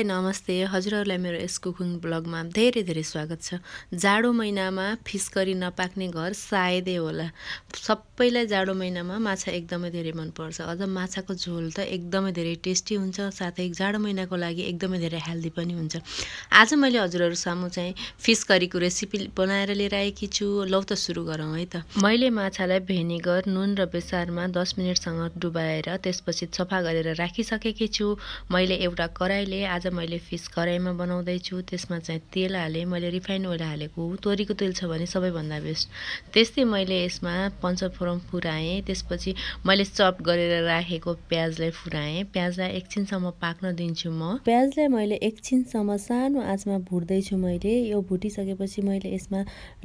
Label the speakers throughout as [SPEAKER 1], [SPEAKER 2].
[SPEAKER 1] सबैलाई नमस्ते हजुरहरूलाई मेरो यस कुकिङ ब्लगमा धेरै धेरै स्वागत छ जाडो महिनामा फिस करी नपाक्ने घर सायदै होला सबैलाई जाडो महिनामा माछा एकदमै धेरै मनपर्छ अझ माछाको झोल त एकदमै धेरै टेस्टी हुन्छ साथै जाडो महिनाको लागि एकदमै धेरै हेल्दी पनि हुन्छ आज मैले हजुरहरू सामु चाहिँ फिस करीको रेसिपी बनाएर लिएर आएकी छु लौ त सुरु गरौँ है त मैले माछालाई भेनेगर नुन र बेसारमा दस मिनटसँग डुबाएर त्यसपछि सफा गरेर राखिसकेकी छु मैले एउटा कराईले आज चाहिँ मैले फिस कराईमा बनाउँदैछु त्यसमा चाहिँ तेल हालेँ मैले रिफाइन ओइल हालेको तोरीको तेल छ भने सबैभन्दा बेस्ट त्यस्तै मैले यसमा पञ्चफोरम फुराएँ त्यसपछि मैले चप गरेर राखेको प्याजलाई फुराएँ प्याजलाई एकछिनसम्म पाक्न दिन्छु म प्याजलाई मैले एकछिनसम्म सानो आँचमा भुट्दैछु मैले यो भुटिसकेपछि मैले यसमा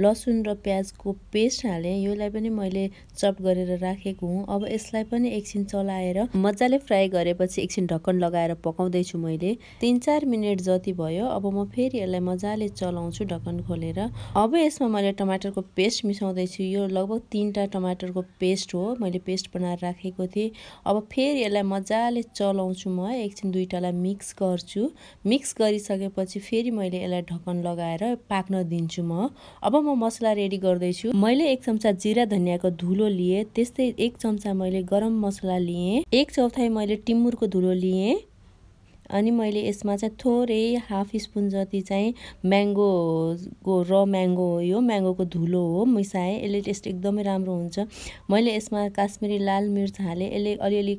[SPEAKER 1] लसुन र प्याजको पेस्ट हालेँ योलाई पनि मैले चप गरेर राखेको हुँ अब यसलाई पनि एकछिन चलाएर मजाले फ्राई गरेपछि एकछिन ढक्कन लगाएर पकाउँदैछु मैले तिन तिन चार मिनट जति भयो अब म फेरि यसलाई मजाले चलाउँछु ढकन खोलेर अब यसमा मैले टमाटरको पेस्ट मिसाउँदैछु यो लगभग तिनवटा टमाटरको पेस्ट हो मैले पेस्ट बनाएर राखेको थिएँ अब फेरि यसलाई मजाले चलाउँछु म एकछिन दुईवटालाई मिक्स गर्छु मिक्स गरिसकेपछि फेरि मैले यसलाई ढक्कन लगाएर पाक्न दिन्छु म अब म मसला रेडी गर्दैछु मैले एक चम्चा जिरा धनियाँको धुलो लिएँ त्यस्तै एक चम्चा मैले गरम मसला लिएँ एक चौथाइ मैले टिमुरको धुलो लिएँ अनि मैले यसमा चाहिँ थोरै हाफ स्पुन जति चाहिँ म्याङ्गोको र म्याङ्गो हो यो म्याङ्गोको धुलो हो मिसाएँ यसले टेस्ट एकदमै राम्रो हुन्छ मैले यसमा काश्मिरी लाल मिर्च हालेँ यसले अलिअलि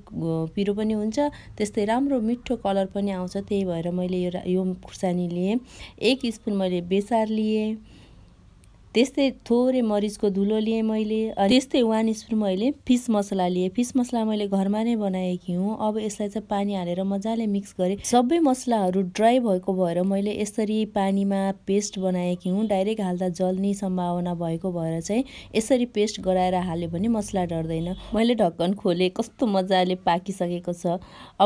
[SPEAKER 1] पिरो पनि हुन्छ त्यस्तै राम्रो मिठो कलर पनि आउँछ त्यही भएर मैले यो यो खुर्सानी लिएँ एक स्पुन मैले बेसार लिएँ त्यस्तै थोरै मरिचको धुलो लिएँ मैले त्यस्तै वान स्पुन मैले फिस मसला लिएँ फिस मसला मैले घरमा नै बनाएकी हुँ अब यसलाई चाहिँ पानी हालेर मजाले मिक्स गरेँ सबै मसलाहरू ड्राई भएको भएर मैले यसरी पानीमा पेस्ट बनाएकी हुँ डाइरेक्ट हाल्दा जल्ने सम्भावना भएको भएर चाहिँ यसरी पेस्ट गराएर हाल्यो भने मसला डर्दैन मैले ढक्कन खोलेँ कस्तो मजाले पाकिसकेको छ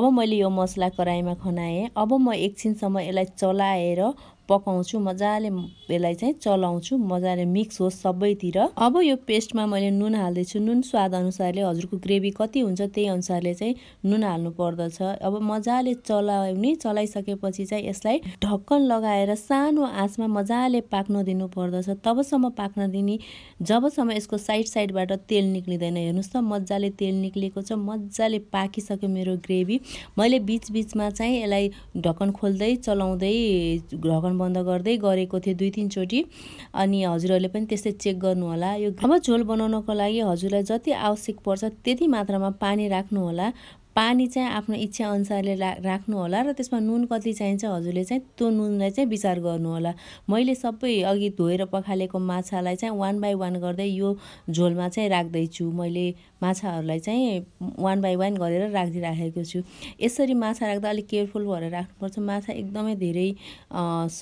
[SPEAKER 1] अब मैले यो मसला कराईमा खनाएँ अब म एकछिनसम्म यसलाई चलाएर पकाउँछु मजाले यसलाई चाहिँ चलाउँछु मजाले मिक्स होस् सबैतिर अब यो पेस्टमा मैले नुन हाल्दैछु नुन स्वाद अनुसारले हजुरको ग्रेभी कति हुन्छ त्यही अनुसारले चाहिँ नुन हाल्नु पर्दछ अब मजाले चलाउने चलाइसकेपछि चाहिँ यसलाई ढक्कन लगाएर सानो आँचमा मजाले पाक्न दिनु पर्दछ तबसम्म पाक्न दिने जबसम्म यसको साइड साइडबाट तेल निक्लिँदैन हेर्नुहोस् त मजाले तेल निक्लिएको छ मजाले पाकिसक्यो मेरो ग्रेभी मैले बिचबिचमा चाहिँ यसलाई ढक्कन खोल्दै चलाउँदै ढक्कन बन्द गर्दै गरेको थिएँ दुई तिनचोटि अनि हजुरहरूले पनि त्यस्तै चेक गर्नुहोला यो अब झोल बनाउनको लागि हजुरलाई जति आवश्यक पर्छ त्यति मात्रामा पानी राख्नुहोला पानी चाहिँ आफ्नो इच्छा अनुसारले रा होला र त्यसमा नुन कति चाहिन्छ हजुरले चाहिँ त्यो नुनलाई चाहिँ विचार गर्नुहोला मैले सबै अघि धोएर पखालेको माछालाई चाहिँ वान बाई वान गर्दै यो झोलमा चाहिँ राख्दैछु मैले माछाहरूलाई चाहिँ वान बाई वान गरेर राखिदिइराखेको छु यसरी माछा राख्दा अलिक केयरफुल भएर राख्नुपर्छ माछा एकदमै धेरै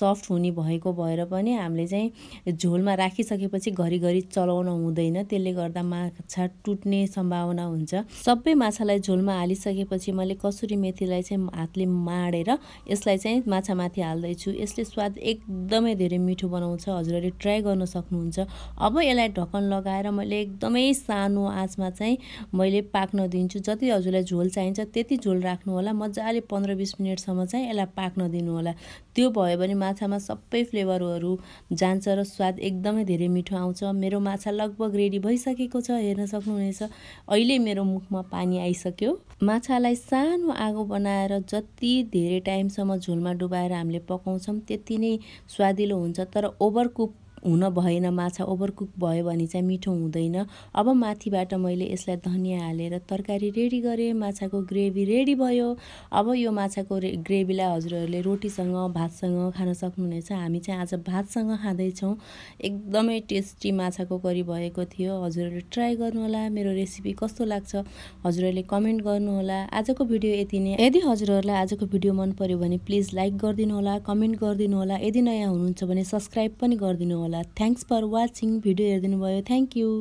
[SPEAKER 1] सफ्ट हुने भएको भएर पनि हामीले चाहिँ झोलमा राखिसकेपछि घरिघरि चलाउन हुँदैन त्यसले गर्दा माछा टुट्ने सम्भावना हुन्छ सबै माछालाई झोलमा हालि सकेपछि मैले कसुरी मेथीलाई चाहिँ हातले माडेर यसलाई चाहिँ माछामाथि हाल्दैछु यसले स्वाद एकदमै धेरै मिठो बनाउँछ हजुरहरूले ट्राई गर्न सक्नुहुन्छ अब यसलाई ढकन लगाएर मैले एकदमै सानो आँचमा चाहिँ मैले पाक्न दिन्छु जति हजुरलाई झोल चाहिन्छ त्यति झोल राख्नु होला मजाले पन्ध्र बिस मिनटसम्म चाहिँ यसलाई पाक्न दिनु होला त्यो भयो भने माछामा सबै फ्लेभरहरू जान्छ र स्वाद एकदमै धेरै मिठो आउँछ मेरो माछा लगभग रेडी भइसकेको छ हेर्न सक्नुहुनेछ अहिले मेरो मुखमा पानी आइसक्यो माछालाई सानो आगो बनाएर जति धेरै टाइमसम्म झोलमा डुबाएर हामीले पकाउँछौँ त्यति नै स्वादिलो हुन्छ तर ओभर कुक हुन भएन माछा ओभरकुक भयो भने चाहिँ मिठो हुँदैन अब माथिबाट मैले यसलाई धनियाँ हालेर तरकारी रेडी गरेँ माछाको ग्रेभी रेडी भयो अब यो माछाको ग्रेभीलाई हजुरहरूले रोटीसँग भातसँग खान सक्नुहुनेछ हामी चाहिँ आज भातसँग खाँदैछौँ एकदमै टेस्टी माछाको करी भएको थियो हजुरहरूले ट्राई गर्नुहोला मेरो रेसिपी कस्तो लाग्छ हजुरहरूले कमेन्ट गर्नुहोला आजको भिडियो यति नै यदि हजुरहरूलाई आजको भिडियो मन पऱ्यो भने प्लिज लाइक होला कमेन्ट होला यदि नयाँ हुनुहुन्छ भने सब्सक्राइब पनि गरिदिनुहोला होला थ्याङ्क्स फर वाचिङ भिडियो हेरिदिनु भयो थ्याङ्क यू